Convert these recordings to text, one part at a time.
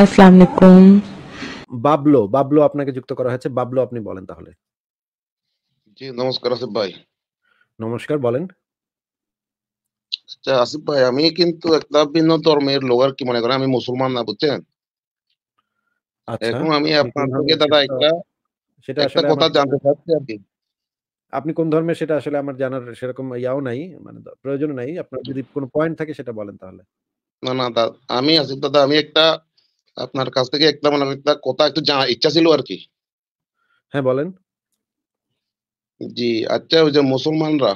আসসালামু আলাইকুম বাবলো বাবলো আপনাকে যুক্ত করা হয়েছে বাবলো আপনি বলেন তাহলে জি নমস্কার আসিফ ভাই নমস্কার বলেন আচ্ছা, আসিফ ভাই আমি কিন্তু একটা ভিন্ন ধর্মের লোক আর কি মনে করেন আমি মুসলমান না বুঝছেন আচ্ছা, এখন আমি আপনার থেকে দাদা একটা সেটা একটা কথা জানতে চাচ্ছি আর কি আপনি কোন ধর্মের সেটা আসলে আমার জানার সেরকম ইয়াও নাই মানে প্রয়োজন নাই আপনার যদি কোনো পয়েন্ট থাকে সেটা বলেন তাহলে না না আমি আসিফ দাদা আমি একটা আপনার কাছ থেকে একটা মানে একটা কথা একটু জানার ইচ্ছা ছিল আর কি হ্যাঁ বলেন জি আচ্ছা ওই যে মুসলমানরা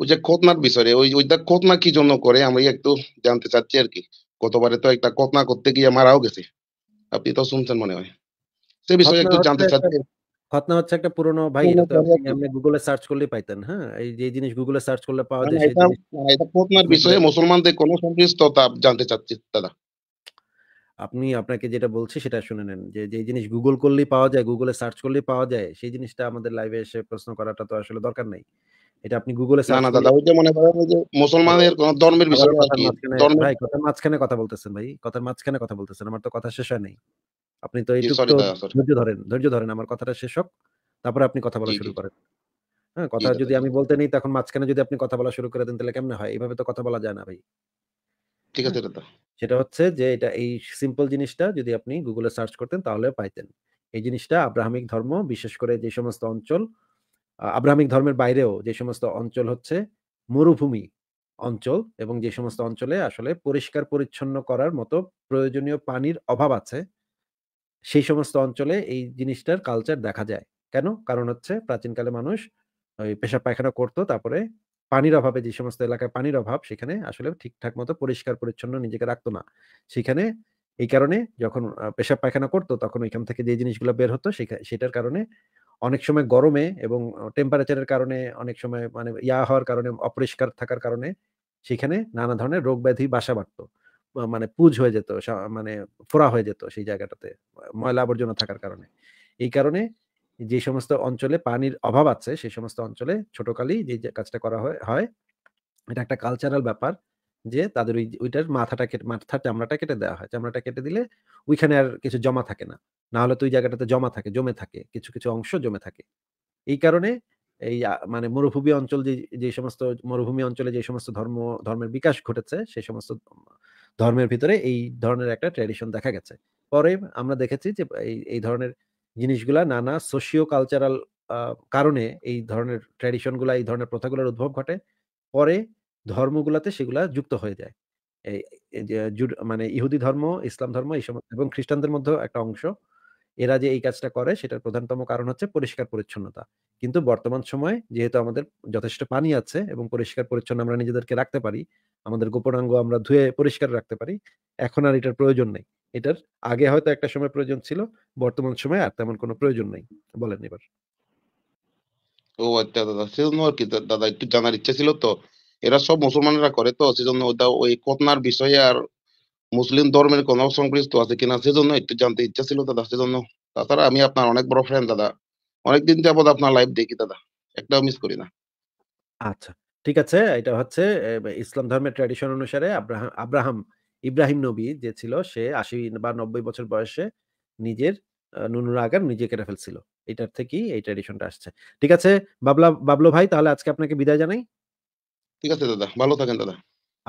ওই যে খতনার বিষয়ে ওই ওইটা খতনা কি জন্য করে আমি একটু জানতে চাচ্ছি আর কি গতবারে তো একটা খতনা করতে গিয়ে মারাও গেছে আপনি তো শুনছেন মনে হয় সে বিষয়ে একটু জানতে চাচ্ছি খতনা হচ্ছে একটা পুরনো ভাই এটা তো আপনি গুগলে সার্চ করলেই পাইতেন হ্যাঁ এই যে জিনিস গুগলে সার্চ করলে পাওয়া যায় হ্যাঁ, এটা খতনার বিষয়ে মুসলমানদের কোনো সংশ্লিষ্টতা জানতে চাচ্ছি দাদা আপনি আপনাকে যেটা বলছি সেটা শুনে নেন যে যে জিনিস গুগল করলেই পাওয়া যায় গুগলে সার্চ করলেই পাওয়া যায় সেই জিনিসটা আমাদের লাইভে এসে প্রশ্ন করাটা তো আসলে দরকার নাই এটা আপনি গুগলে ভাই কথার মাঝখানে কথা বলতেছেন ভাই কথার মাঝখানে কথা বলতেছেন আমার তো কথা শেষ হয় নাই আপনি তো একটু ধৈর্য ধরেন ধৈর্য ধরেন আমার কথাটা শেষ হোক তারপরে আপনি কথা বলা শুরু করেন হ্যাঁ কথা যদি আমি বলতে নেই তখন মাঝখানে যদি আপনি কথা বলা শুরু করে দেন তাহলে কেমনে হয় এইভাবে তো কথা বলা যায় না ভাই ঠিক আছে দাদা সেটা হচ্ছে যে এটা এই সিম্পল জিনিসটা যদি আপনি গুগলে সার্চ করতেন তাহলে পাইতেন এই জিনিসটা আব্রাহামিক ধর্ম বিশেষ করে যে সমস্ত অঞ্চল আব্রাহামিক ধর্মের বাইরেও যে সমস্ত অঞ্চল হচ্ছে মরুভূমি অঞ্চল এবং যে সমস্ত অঞ্চলে আসলে পরিষ্কার পরিচ্ছন্ন করার মতো প্রয়োজনীয় পানির অভাব আছে সেই সমস্ত অঞ্চলে এই জিনিসটার কালচার দেখা যায় কেন কারণ হচ্ছে প্রাচীনকালে মানুষ ওই পেশা পায়খানা করতো তারপরে পানির অভাবে যে সমস্ত এলাকায় পানির অভাব সেখানে আসলে ঠিকঠাক মতো পরিষ্কার পরিচ্ছন্ন নিজেকে রাখতো না সেখানে এই কারণে যখন পেশাব পায়খানা করতো তখন ওইখান থেকে যে জিনিসগুলো বের হতো সেটার কারণে অনেক সময় গরমে এবং টেম্পারেচারের কারণে অনেক সময় মানে ইয়া হওয়ার কারণে অপরিষ্কার থাকার কারণে সেখানে নানা ধরনের রোগ ব্যাধি বাসা বাড়ত মানে পুজ হয়ে যেত মানে ফোড়া হয়ে যেত সেই জায়গাটাতে ময়লা আবর্জনা থাকার কারণে এই কারণে যে সমস্ত অঞ্চলে পানির অভাব আছে সেই সমস্ত অঞ্চলে ছোটকালেই যে কাজটা করা হয় এটা একটা কালচারাল ব্যাপার যে তাদের ওই ওইটার মাথাটা কেটে মাথার চামড়াটা কেটে দেওয়া হয় চামড়াটা কেটে দিলে ওইখানে আর কিছু জমা থাকে না না হলে তো ওই জায়গাটাতে জমা থাকে জমে থাকে কিছু কিছু অংশ জমে থাকে এই কারণে এই মানে মরুভূমি অঞ্চল যে যে সমস্ত মরুভূমি অঞ্চলে যে সমস্ত ধর্ম ধর্মের বিকাশ ঘটেছে সেই সমস্ত ধর্মের ভিতরে এই ধরনের একটা ট্র্যাডিশন দেখা গেছে পরে আমরা দেখেছি যে এই এই ধরনের জিনিসগুলা নানা সোশিও কালচারাল কারণে এই ধরনের গুলা এই ধরনের প্রথাগুলোর উদ্ভব ঘটে পরে ধর্মগুলাতে সেগুলা যুক্ত হয়ে যায় এই মানে ইহুদি ধর্ম ইসলাম ধর্ম এই সমস্ত এবং খ্রিস্টানদের মধ্যেও একটা অংশ এরা যে এই কাজটা করে সেটার প্রধানতম কারণ হচ্ছে পরিষ্কার পরিচ্ছন্নতা কিন্তু বর্তমান সময়ে যেহেতু আমাদের যথেষ্ট পানি আছে এবং পরিষ্কার পরিচ্ছন্ন আমরা নিজেদেরকে রাখতে পারি আমাদের গোপনাঙ্গ আমরা ধুয়ে পরিষ্কার রাখতে পারি এখন আর এটার প্রয়োজন নেই এটার আগে হয়তো একটা সময় প্রয়োজন ছিল বর্তমান সময় আর তেমন কোনো প্রয়োজন নাই বলেন এবার ও আচ্ছা দাদা সেজন্য আর কি দাদা একটু জানার ইচ্ছা ছিল তো এরা সব করে তো সেজন্য ওটা ওই বিষয়ে আর মুসলিম ধর্মের কোন সংশ্লিষ্ট আছে কিনা সেজন্য একটু জানতে ইচ্ছা ছিল দাদা সেজন্য তাছাড়া আমি আপনার অনেক বড় ফ্রেন্ড দাদা অনেকদিন যাবত আপনার লাইভ দেখি দাদা একটাও মিস করি না আচ্ছা ঠিক আছে এটা হচ্ছে ইসলাম ধর্মের ট্র্যাডিশন অনুসারে আব্রাহাম আব্রাহাম ইব্রাহিম নবী যে ছিল সে আশি বা নব্বই বছর বয়সে নিজের নুনুর আগার নিজে কেটে ফেলছিল এটার থেকেই এই ট্র্যাডিশনটা আসছে ঠিক আছে বাবলা বাবলো ভাই তাহলে আজকে আপনাকে বিদায় জানাই ঠিক আছে দাদা ভালো থাকেন দাদা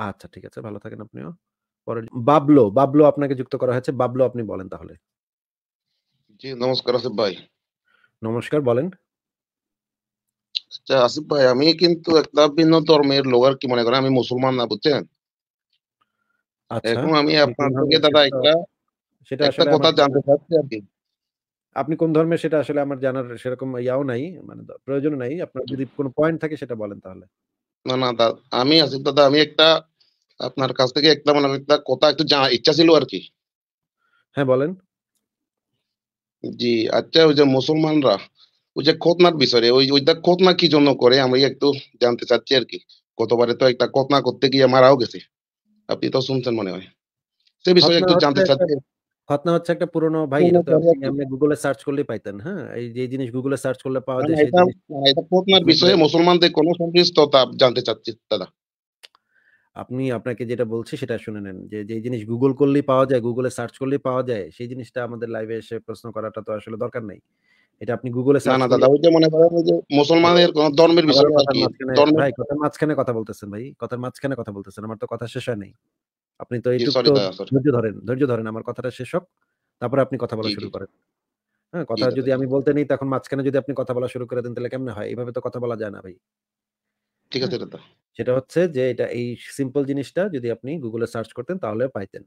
আচ্ছা ঠিক আছে ভালো থাকেন আপনিও পরে বাবলো বাবলো আপনাকে যুক্ত করা হয়েছে বাবলো আপনি বলেন তাহলে জি নমস্কার আসিফ ভাই নমস্কার বলেন আচ্ছা আসিফ ভাই আমি কিন্তু একটা ভিন্ন ধর্মের লোক আর কি মনে করেন আমি মুসলমান না বুঝছেন আচ্ছা, এরকম আমি আপনার দাদা একটা সেটা একটা কথা জানতে চাচ্ছি আর কি আপনি কোন ধর্মের সেটা আসলে আমার জানার সেরকম ইয়াও নাই মানে প্রয়োজন নাই আপনার যদি কোনো পয়েন্ট থাকে সেটা বলেন তাহলে না না দাদা আমি আসি দাদা আমি একটা আপনার কাছ থেকে একটা মানে একটা কথা একটু জানার ইচ্ছা ছিল আর কি হ্যাঁ বলেন জি আচ্ছা ওই যে মুসলমানরা ওই যে খতনার বিষয়ে ওই ওইটা খতনা কি জন্য করে আমি একটু জানতে চাচ্ছি আর কি গতবারে তো একটা খতনা করতে গিয়ে মারাও গেছে আপনি তো শুনছেন মনে হয় সে বিষয়ে একটু জানতে চাচ্ছি ফাতনা হচ্ছে একটা পুরনো ভাই আপনি গুগলে সার্চ করলেই পাইতেন হ্যাঁ এই যে জিনিস গুগলে সার্চ করলে পাওয়া যায় এটা এটা খতনার বিষয়ে মুসলমানদের কোন সংশ্লিষ্টতা জানতে চাচ্ছি দাদা আপনি আপনাকে যেটা বলছি সেটা শুনে নেন যে যে জিনিস গুগল করলেই পাওয়া যায় গুগলে সার্চ করলেই পাওয়া যায় সেই জিনিসটা আমাদের লাইভে এসে প্রশ্ন করাটা তো আসলে দরকার নাই এটা আপনি গুগলে না দাদা ওইটা মনে করেন যে মুসলমানের কোন ধর্মের বিষয় ভাই কথার মাঝখানে কথা বলতেছেন ভাই কথার মাঝখানে কথা বলতেছেন আমার তো কথা শেষ হয় নাই আপনি তো একটু ধৈর্য ধরেন ধৈর্য ধরেন আমার কথাটা শেষ হোক তারপরে আপনি কথা বলা শুরু করেন হ্যাঁ কথা যদি আমি বলতে নেই তখন মাঝখানে যদি আপনি কথা বলা শুরু করে দেন তাহলে কেমনে হয় এইভাবে তো কথা বলা যায় না ভাই ঠিক হ্যাঁ, আছে দাদা সেটা হচ্ছে যে এটা এই সিম্পল জিনিসটা যদি আপনি গুগলে সার্চ করতেন তাহলে পাইতেন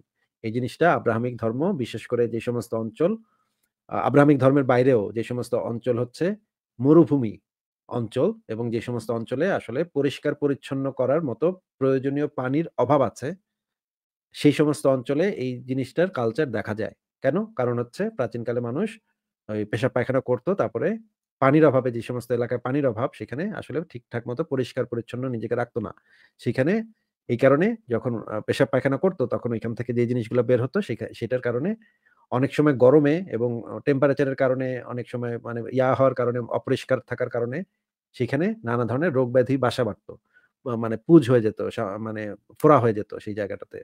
এই জিনিসটা আব্রাহামিক ধর্ম বিশেষ করে যে সমস্ত অঞ্চল আব্রাহামিক ধর্মের বাইরেও যে সমস্ত অঞ্চল হচ্ছে মরুভূমি অঞ্চল এবং যে সমস্ত অঞ্চলে আসলে পরিষ্কার পরিচ্ছন্ন করার মতো প্রয়োজনীয় পানির অভাব আছে সেই সমস্ত অঞ্চলে এই জিনিসটার কালচার দেখা যায় কেন কারণ হচ্ছে প্রাচীনকালে মানুষ ওই পেশা পায়খানা করতো তারপরে পানির অভাবে যে সমস্ত এলাকায় পানির অভাব সেখানে আসলে ঠিকঠাক মতো পরিষ্কার পরিচ্ছন্ন নিজেকে রাখতো না সেখানে এই কারণে যখন পেশাব পায়খানা করতো তখন ওইখান থেকে যে জিনিসগুলো বের হতো সেটার কারণে অনেক সময় গরমে এবং টেম্পারেচারের কারণে অনেক সময় মানে ইয়া হওয়ার কারণে অপরিষ্কার থাকার কারণে সেখানে নানা ধরনের রোগ ব্যাধি বাসা বাঁধতো মানে পুজ হয়ে যেত মানে ফোড়া হয়ে যেত সেই জায়গাটাতে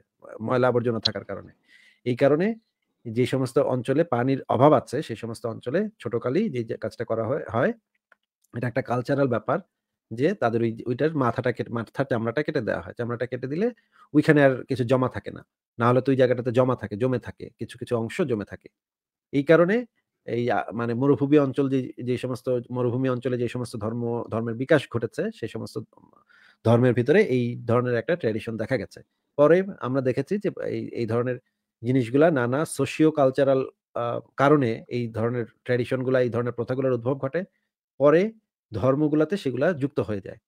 ময়লা আবর্জনা থাকার কারণে এই কারণে যে সমস্ত অঞ্চলে পানির অভাব আছে সেই সমস্ত অঞ্চলে ছোটকালেই যে কাজটা করা হয় এটা একটা কালচারাল ব্যাপার যে তাদের ওই ওইটার মাথাটা কেটে মাথার চামড়াটা কেটে দেওয়া হয় চামড়াটা কেটে দিলে ওইখানে আর কিছু জমা থাকে না না হলে তো ওই জায়গাটাতে জমা থাকে জমে থাকে কিছু কিছু অংশ জমে থাকে এই কারণে এই মানে মরুভূমি অঞ্চল যে যে সমস্ত মরুভূমি অঞ্চলে যে সমস্ত ধর্ম ধর্মের বিকাশ ঘটেছে সেই সমস্ত ধর্মের ভিতরে এই ধরনের একটা ট্র্যাডিশন দেখা গেছে পরে আমরা দেখেছি যে এই এই ধরনের জিনিসগুলা নানা সোশিও কালচারাল কারণে এই ধরনের ট্র্যাডিশনগুলা এই ধরনের প্রথাগুলোর উদ্ভব ঘটে পরে ধর্মগুলাতে সেগুলা যুক্ত হয়ে যায়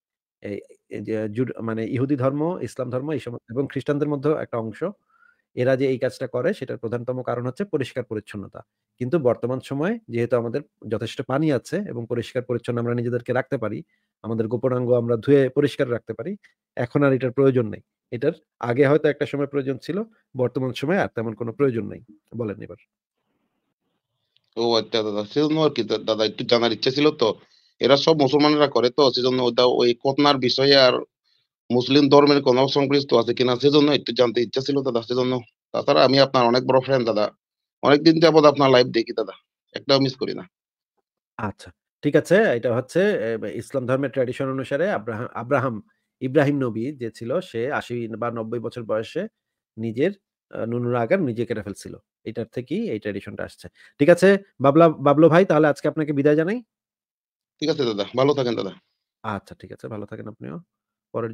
মানে ইহুদি ধর্ম ইসলাম ধর্ম এই সমস্ত এবং খ্রিস্টানদের মধ্যেও একটা অংশ এরা যে এই কাজটা করে সেটার প্রধানতম কারণ হচ্ছে পরিষ্কার পরিচ্ছন্নতা কিন্তু বর্তমান সময়ে যেহেতু আমাদের যথেষ্ট পানি আছে এবং পরিষ্কার পরিচ্ছন্ন আমরা নিজেদেরকে রাখতে পারি আমাদের গোপনাঙ্গ আমরা ধুয়ে পরিষ্কার রাখতে পারি এখন আর এটার প্রয়োজন নেই এটার আগে হয়তো একটা সময় প্রয়োজন ছিল বর্তমান সময়ে আর তেমন কোনো প্রয়োজন নেই বলেন এবার ও আচ্ছা দাদা সেজন্য আর কি দাদা একটু জানার ইচ্ছা ছিল তো এরা সব মুসলমানরা করে তো সেজন্য ওটা ওই খতনার বিষয়ে আর মুসলিম ধর্মের কোনো সংশ্লিষ্ট আছে কিনা সেজন্য একটু জানতে ইচ্ছা ছিল দাদা সেজন্য তাছাড়া আমি আপনার অনেক বড় ফ্রেন্ড দাদা অনেকদিন যাবত আপনার লাইভ দেখি দাদা একটাও মিস করি না আচ্ছা ঠিক আছে এটা হচ্ছে ইসলাম ধর্মের ট্র্যাডিশন অনুসারে আব্রাহাম আব্রাহাম ইব্রাহিম নবী যে ছিল সে আশি বা নব্বই বছর বয়সে নিজের নুনুর আগার নিজে কেটে ফেলছিল এটার থেকেই এই ট্র্যাডিশনটা আসছে ঠিক আছে বাবলা বাবলো ভাই তাহলে আজকে আপনাকে বিদায় জানাই ঠিক আছে দাদা ভালো থাকেন দাদা আচ্ছা ঠিক আছে ভালো থাকেন আপনিও পরের